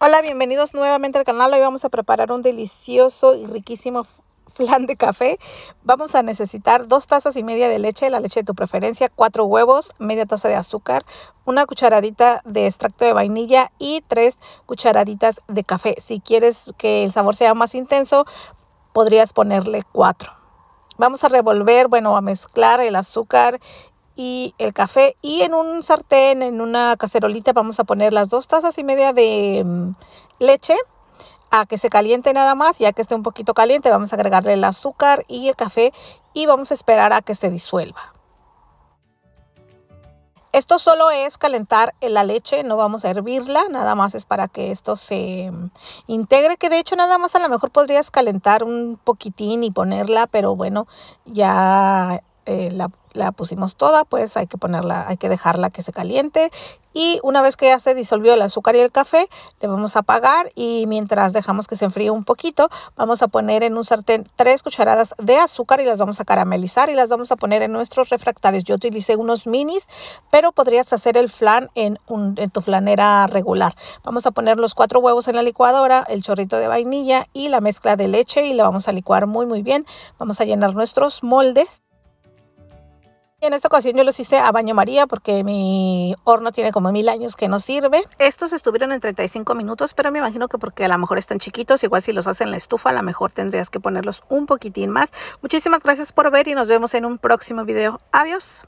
Hola, bienvenidos nuevamente al canal. Hoy vamos a preparar un delicioso y riquísimo flan de café. Vamos a necesitar dos tazas y media de leche, la leche de tu preferencia, cuatro huevos, media taza de azúcar, una cucharadita de extracto de vainilla y tres cucharaditas de café. Si quieres que el sabor sea más intenso, podrías ponerle cuatro. Vamos a revolver, bueno, a mezclar el azúcar y el café. Y en un sartén, en una cacerolita, vamos a poner las dos tazas y media de mm, leche a que se caliente nada más. Ya que esté un poquito caliente, vamos a agregarle el azúcar y el café y vamos a esperar a que se disuelva. Esto solo es calentar la leche, no vamos a hervirla, nada más es para que esto se mm, integre, que de hecho nada más a lo mejor podrías calentar un poquitín y ponerla, pero bueno, ya eh, la, pusimos toda, pues hay que ponerla, hay que dejarla que se caliente. Y una vez que ya se disolvió el azúcar y el café, le vamos a apagar y mientras dejamos que se enfríe un poquito, vamos a poner en un sartén tres cucharadas de azúcar y las vamos a caramelizar y las vamos a poner en nuestros refractarios. Yo utilicé unos minis, pero podrías hacer el flan en, un, en tu flanera regular. Vamos a poner los cuatro huevos en la licuadora, el chorrito de vainilla y la mezcla de leche y la vamos a licuar muy muy bien. Vamos a llenar nuestros moldes en esta ocasión yo los hice a baño María porque mi horno tiene como mil años que no sirve. Estos estuvieron en 35 minutos, pero me imagino que porque a lo mejor están chiquitos, igual si los hacen en la estufa, a lo mejor tendrías que ponerlos un poquitín más. Muchísimas gracias por ver y nos vemos en un próximo video. Adiós.